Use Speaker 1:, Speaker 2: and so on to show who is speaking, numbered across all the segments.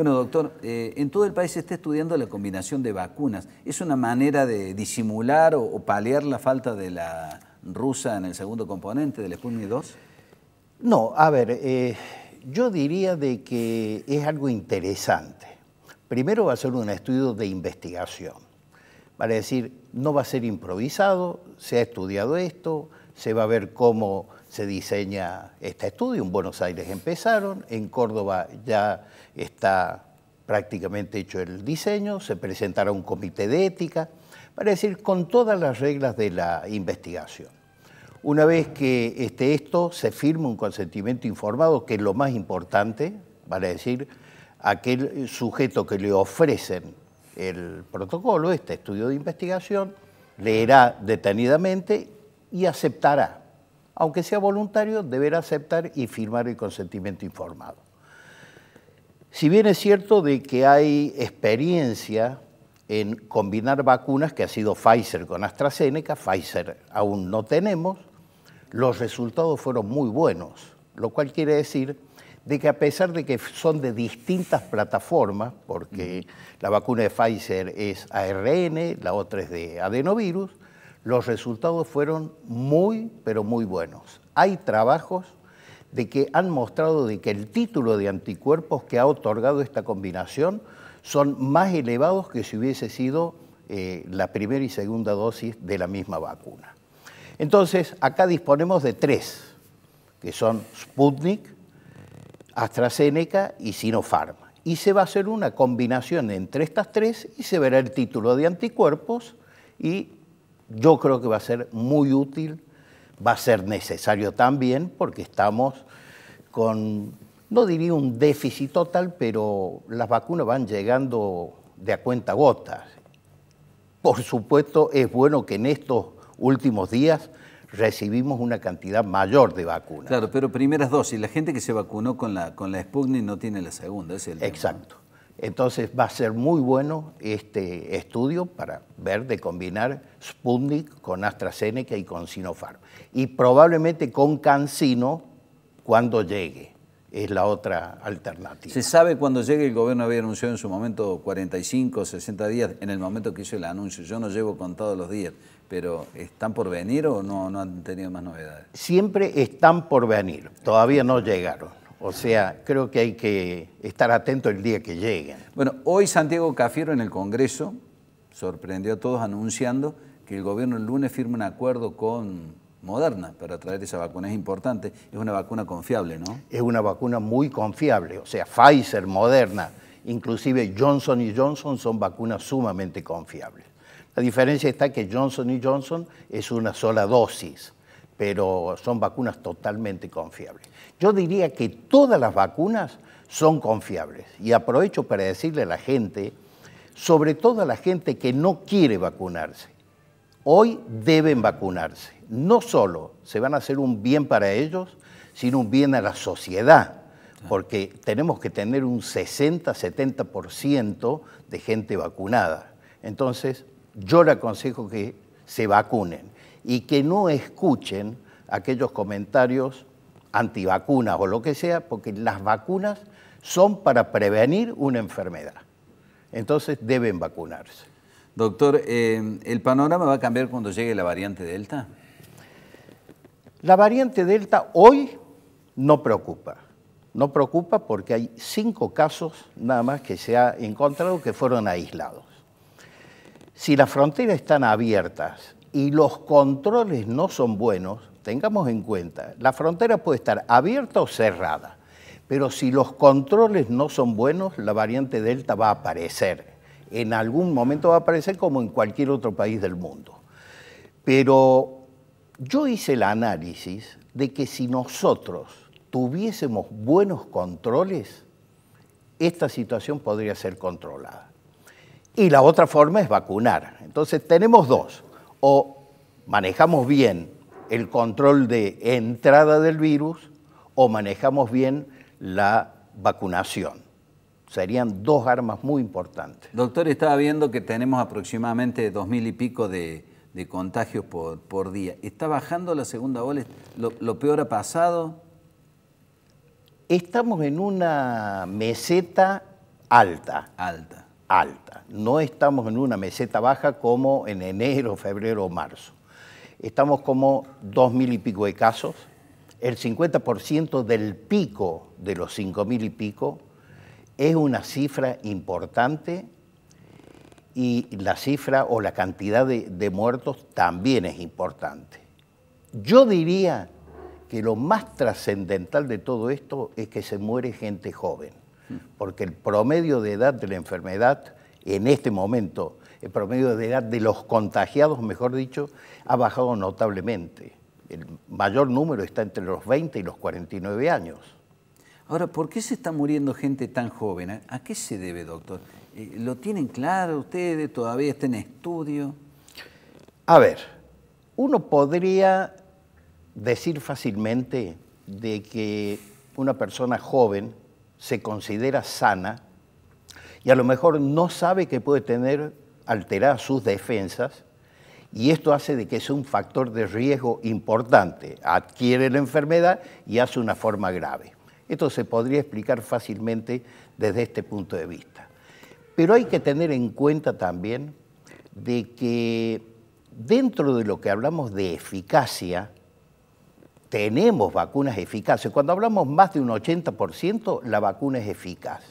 Speaker 1: Bueno, doctor, eh, en todo el país se está estudiando la combinación de vacunas. ¿Es una manera de disimular o, paliar la falta de la rusa en el segundo componente del Sputnik 2? No, a ver, eh, yo diría de que es algo
Speaker 2: interesante. Primero va a ser un estudio de investigación para decir, no va a ser improvisado, se ha estudiado esto, se va a ver cómo se diseña este estudio. En Buenos Aires empezaron, en Córdoba ya está prácticamente hecho el diseño, se presentará un comité de ética, para decir, con todas las reglas de la investigación. Una vez que esté esto, se firma un consentimiento informado, que es lo más importante, para decir, aquel sujeto que le ofrecen el protocolo, este estudio de investigación, leerá detenidamente y aceptará. Aunque sea voluntario, deberá aceptar y firmar el consentimiento informado. Si bien es cierto de que hay experiencia en combinar vacunas, que ha sido Pfizer con AstraZeneca, Pfizer aún no tenemos, los resultados fueron muy buenos, lo cual quiere decir de que a pesar de que son de distintas plataformas, porque la vacuna de Pfizer es ARN, la otra es de adenovirus, los resultados fueron muy, pero muy buenos. Hay trabajos de que han mostrado de que el título de anticuerpos que ha otorgado esta combinación son más elevados que si hubiese sido eh, la primera y segunda dosis de la misma vacuna. Entonces, acá disponemos de tres, que son Sputnik, AstraZeneca y Sinopharm. Y se va a hacer una combinación entre estas tres y se verá el título de anticuerpos y yo creo que va a ser muy útil, va a ser necesario también porque estamos con, no diría un déficit total, pero las vacunas van llegando de a cuenta gotas. Por supuesto, es bueno que en estos últimos días recibimos una cantidad mayor de
Speaker 1: vacunas. Claro, pero primeras dosis, la gente que se vacunó con la, con la Sputnik no tiene la segunda, es el Exacto. Entonces va a ser muy bueno este estudio para ver de combinar
Speaker 2: Sputnik con AstraZeneca y con Sinopharm. Y probablemente con CanSino
Speaker 1: cuando llegue es la otra alternativa. ¿Se sabe cuando llegue el gobierno había anunciado en su momento 45, 60 días, en el momento que hizo el anuncio? Yo no llevo contados los días, pero ¿están por venir o no, no han tenido más novedades? Siempre están por venir, todavía no llegaron. O sea, creo que hay que estar atento el día que lleguen. Bueno, hoy Santiago Cafiero en el Congreso sorprendió a todos anunciando que el gobierno el lunes firma un acuerdo con Moderna través traer esa vacuna es importante, es una vacuna confiable, ¿no? Es una vacuna muy confiable, o sea, Pfizer, Moderna,
Speaker 2: inclusive Johnson y Johnson son vacunas sumamente confiables. La diferencia está que Johnson y Johnson es una sola dosis, pero son vacunas totalmente confiables. Yo diría que todas las vacunas son confiables y aprovecho para decirle a la gente, sobre todo a la gente que no quiere vacunarse, hoy deben vacunarse. No solo se van a hacer un bien para ellos, sino un bien a la sociedad, ah. porque tenemos que tener un 60-70% de gente vacunada. Entonces, yo le aconsejo que se vacunen y que no escuchen aquellos comentarios antivacunas o lo que sea, porque las vacunas son para prevenir una enfermedad. Entonces deben vacunarse.
Speaker 1: Doctor, eh, ¿el panorama va a cambiar cuando llegue la variante Delta?
Speaker 2: La variante Delta hoy no preocupa. No preocupa porque hay cinco casos nada más que se ha encontrado que fueron aislados. Si las fronteras están abiertas y los controles no son buenos, tengamos en cuenta, la frontera puede estar abierta o cerrada, pero si los controles no son buenos, la variante Delta va a aparecer en algún momento va a aparecer como en cualquier otro país del mundo. Pero yo hice el análisis de que si nosotros tuviésemos buenos controles, esta situación podría ser controlada. Y la otra forma es vacunar. Entonces tenemos dos. O manejamos bien el control de entrada del virus o manejamos bien la vacunación serían dos armas muy importantes.
Speaker 1: Doctor, estaba viendo que tenemos aproximadamente dos mil y pico de, contagios por, día. ¿Está bajando la segunda ola? ¿Lo, ¿Lo, peor ha pasado? Estamos en
Speaker 2: una meseta alta. Alta. Alta. No estamos en una meseta baja como en enero, febrero o marzo. Estamos como dos mil y pico de casos. El 50% del pico de los cinco mil y pico es una cifra importante y la cifra o la cantidad de, muertos también es importante. Yo diría que lo más trascendental de todo esto es que se muere gente joven, porque el promedio de edad de la enfermedad en este momento, el promedio de edad de los contagiados, mejor dicho, ha bajado notablemente. El mayor número está entre los 20
Speaker 1: y los 49 años. Ahora, ¿por qué se está muriendo gente tan joven? ¿A qué se debe, doctor? Eh, ¿Lo tienen claro ustedes? ¿Todavía está en estudio? A ver, uno podría decir fácilmente
Speaker 2: de que una persona joven se considera sana y a lo mejor no sabe que puede tener alteradas sus defensas y esto hace de que sea un factor de riesgo importante, adquiere la enfermedad y hace una forma grave. Esto se podría explicar fácilmente desde este punto de vista. Pero hay que tener en cuenta también de que dentro de lo que hablamos de eficacia, tenemos vacunas eficaces. Cuando hablamos más de un 80%, la vacuna es eficaz.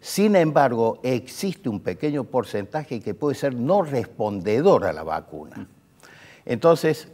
Speaker 2: Sin embargo, existe un pequeño porcentaje que puede ser no respondedor a la vacuna. Entonces,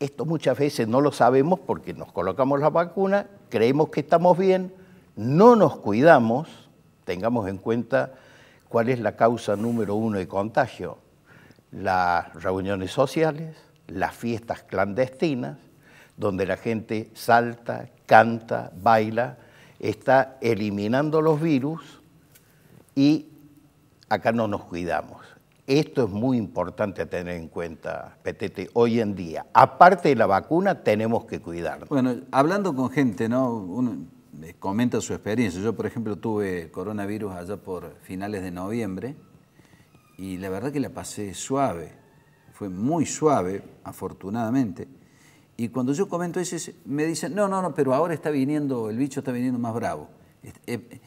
Speaker 2: esto muchas veces no lo sabemos porque nos colocamos la vacuna, creemos que estamos bien, no nos cuidamos, tengamos en cuenta cuál es la causa número uno de contagio, las reuniones sociales, las fiestas clandestinas, donde la gente salta, canta, baila, está eliminando los virus y acá no nos cuidamos. Esto es muy importante a tener en
Speaker 1: cuenta, Petete, hoy en día. Aparte de la vacuna, tenemos que cuidarnos. Bueno, hablando con gente, ¿no? Uno comenta su experiencia. Yo, por ejemplo, tuve coronavirus allá por finales de noviembre y la verdad que la pasé suave. Fue muy suave, afortunadamente. Y cuando yo comento eso, me dicen, no, no, no, pero ahora está viniendo, el bicho está viniendo más bravo. Este, eh,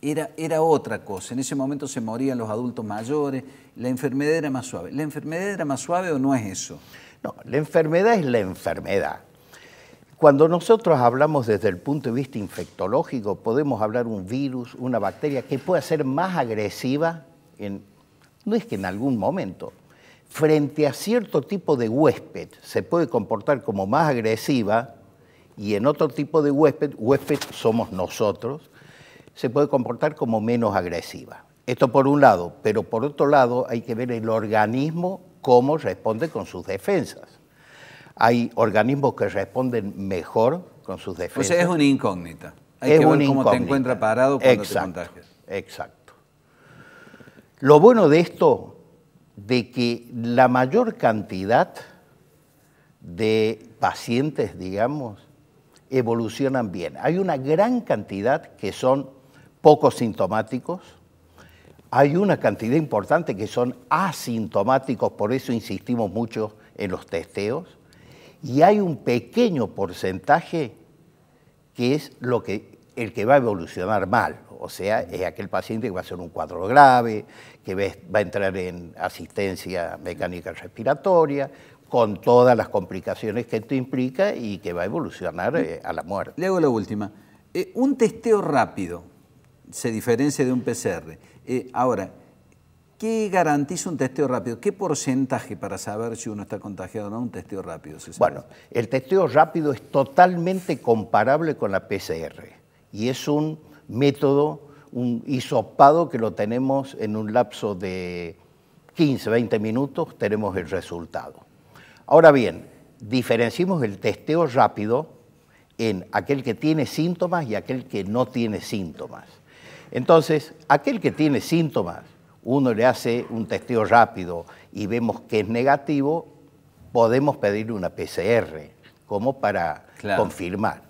Speaker 1: era, otra cosa. En ese momento se morían los adultos mayores, la enfermedad era más suave. ¿La enfermedad era más suave o no es eso? No, la enfermedad es la enfermedad. Cuando nosotros
Speaker 2: hablamos desde el punto de vista infectológico, podemos hablar un virus, una bacteria que puede ser más agresiva, no es que en algún momento, frente a cierto tipo de huésped se puede comportar como más agresiva y en otro tipo de huésped, huésped somos nosotros, se puede comportar como menos agresiva. Esto por un lado, pero por otro lado hay que ver el organismo cómo responde con sus defensas. Hay organismos que responden mejor con
Speaker 1: sus defensas. Pues es una incógnita. Hay es que ver cómo te encuentra parado cuando exacto, te contagias. Exacto.
Speaker 2: Lo bueno de esto, de que la mayor cantidad de pacientes, digamos, evolucionan bien. Hay una gran cantidad que son pocos sintomáticos. Hay una cantidad importante que son asintomáticos, por eso insistimos mucho en los testeos. Y hay un pequeño porcentaje que es lo que, el que va a evolucionar mal, o sea, es aquel paciente que va a ser un cuadro grave, que va a entrar en asistencia mecánica respiratoria, con todas las complicaciones que esto implica y que va a evolucionar eh, a la
Speaker 1: muerte. Le hago la última. Eh, un testeo rápido, se diferencia de un PCR. Eh, ahora, ¿Qué garantiza un testeo rápido? ¿Qué porcentaje para saber si uno está contagiado o no un testeo rápido? bueno, el testeo rápido es totalmente
Speaker 2: comparable con la PCR y es un método, un hisopado que lo tenemos en un lapso de 15, 20 minutos, tenemos el resultado. Ahora bien, diferenciamos el testeo rápido en aquel que tiene síntomas y aquel que no tiene síntomas. Entonces, aquel que tiene síntomas, uno le hace un testeo rápido y vemos que es negativo, podemos pedirle una PCR como para confirmar.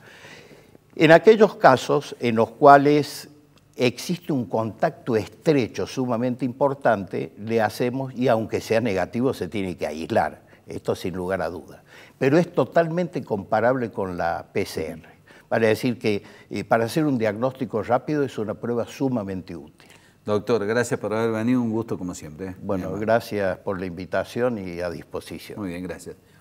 Speaker 2: En aquellos casos en los cuales existe un contacto estrecho sumamente importante, le hacemos y aunque sea negativo se tiene que aislar, esto sin lugar a duda. Pero es totalmente comparable con la PCR para decir que eh, para hacer un diagnóstico rápido es una prueba sumamente útil.
Speaker 1: Doctor, gracias por haber venido, un gusto como siempre. ¿eh? Bueno, gracias por la invitación y a disposición. Muy bien, gracias.